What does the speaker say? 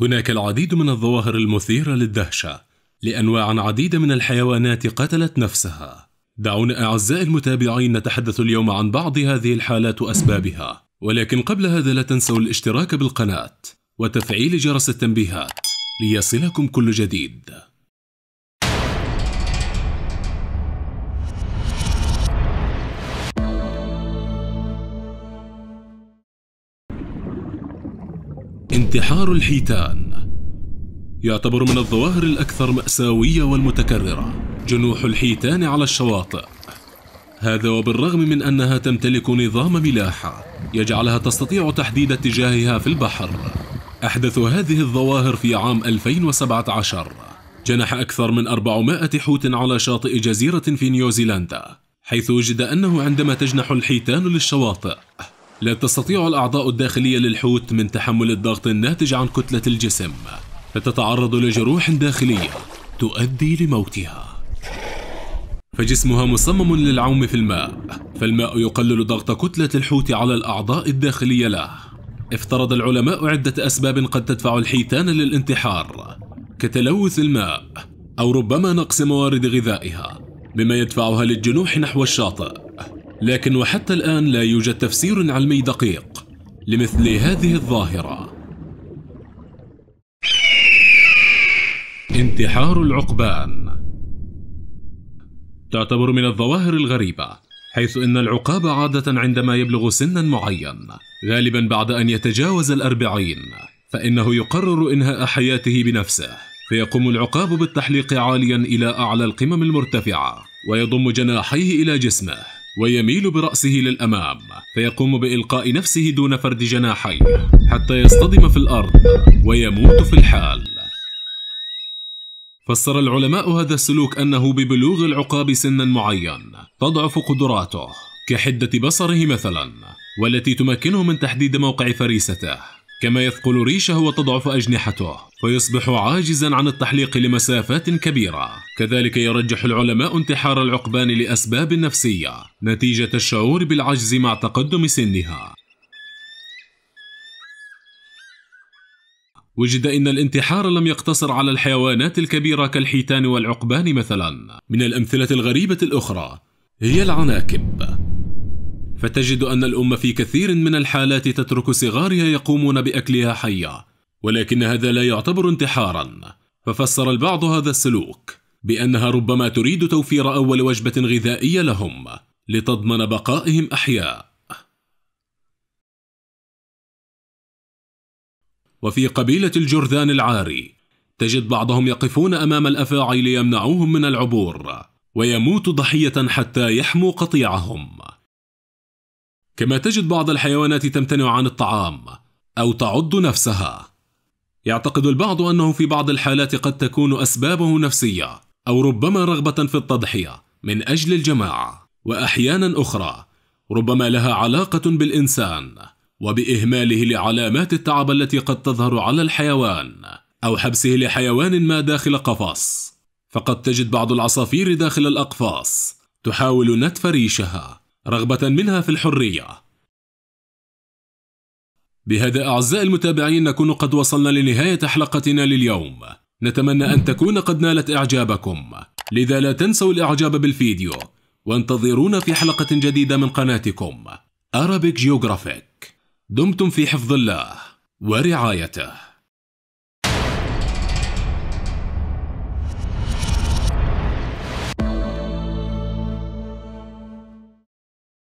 هناك العديد من الظواهر المثيرة للدهشة لأنواع عديدة من الحيوانات قتلت نفسها دعونا أعزائي المتابعين نتحدث اليوم عن بعض هذه الحالات وأسبابها ولكن قبل هذا لا تنسوا الاشتراك بالقناة وتفعيل جرس التنبيهات ليصلكم كل جديد انتحار الحيتان يعتبر من الظواهر الأكثر مأساوية والمتكررة جنوح الحيتان على الشواطئ هذا وبالرغم من أنها تمتلك نظام ملاحة يجعلها تستطيع تحديد اتجاهها في البحر أحدث هذه الظواهر في عام 2017 جنح أكثر من 400 حوت على شاطئ جزيرة في نيوزيلندا حيث وجد أنه عندما تجنح الحيتان للشواطئ لا تستطيع الأعضاء الداخلية للحوت من تحمل الضغط الناتج عن كتلة الجسم فتتعرض لجروح داخلية تؤدي لموتها فجسمها مصمم للعوم في الماء فالماء يقلل ضغط كتلة الحوت على الأعضاء الداخلية له افترض العلماء عدة أسباب قد تدفع الحيتان للانتحار كتلوث الماء أو ربما نقص موارد غذائها مما يدفعها للجنوح نحو الشاطئ لكن وحتى الآن لا يوجد تفسير علمي دقيق لمثل هذه الظاهرة انتحار العقبان تعتبر من الظواهر الغريبة حيث أن العقاب عادة عندما يبلغ سنا معين غالبا بعد أن يتجاوز الأربعين فإنه يقرر إنهاء حياته بنفسه فيقوم العقاب بالتحليق عاليا إلى أعلى القمم المرتفعة ويضم جناحيه إلى جسمه ويميل برأسه للأمام فيقوم بإلقاء نفسه دون فرد جناحيه حتى يصطدم في الأرض ويموت في الحال فسر العلماء هذا السلوك أنه ببلوغ العقاب سنا معين تضعف قدراته كحدة بصره مثلا والتي تمكنه من تحديد موقع فريسته كما يثقل ريشه وتضعف أجنحته فيصبح عاجزا عن التحليق لمسافات كبيرة كذلك يرجح العلماء انتحار العقبان لأسباب نفسية نتيجة الشعور بالعجز مع تقدم سنها وجد أن الانتحار لم يقتصر على الحيوانات الكبيرة كالحيتان والعقبان مثلا من الأمثلة الغريبة الأخرى هي العناكب فتجد أن الأم في كثير من الحالات تترك صغارها يقومون بأكلها حية ولكن هذا لا يعتبر انتحارا ففسر البعض هذا السلوك بأنها ربما تريد توفير أول وجبة غذائية لهم لتضمن بقائهم أحياء وفي قبيلة الجرذان العاري تجد بعضهم يقفون أمام الأفاعي ليمنعوهم من العبور ويموت ضحية حتى يحموا قطيعهم كما تجد بعض الحيوانات تمتنع عن الطعام أو تعض نفسها يعتقد البعض أنه في بعض الحالات قد تكون أسبابه نفسية أو ربما رغبة في التضحية من أجل الجماعة وأحيانا أخرى ربما لها علاقة بالإنسان وبإهماله لعلامات التعب التي قد تظهر على الحيوان أو حبسه لحيوان ما داخل قفص فقد تجد بعض العصافير داخل الأقفاص تحاول نتف ريشها رغبة منها في الحرية بهذا أعزائي المتابعين نكون قد وصلنا لنهاية حلقتنا لليوم نتمنى أن تكون قد نالت إعجابكم لذا لا تنسوا الإعجاب بالفيديو وانتظرونا في حلقة جديدة من قناتكم Arabic Geographic دمتم في حفظ الله ورعايته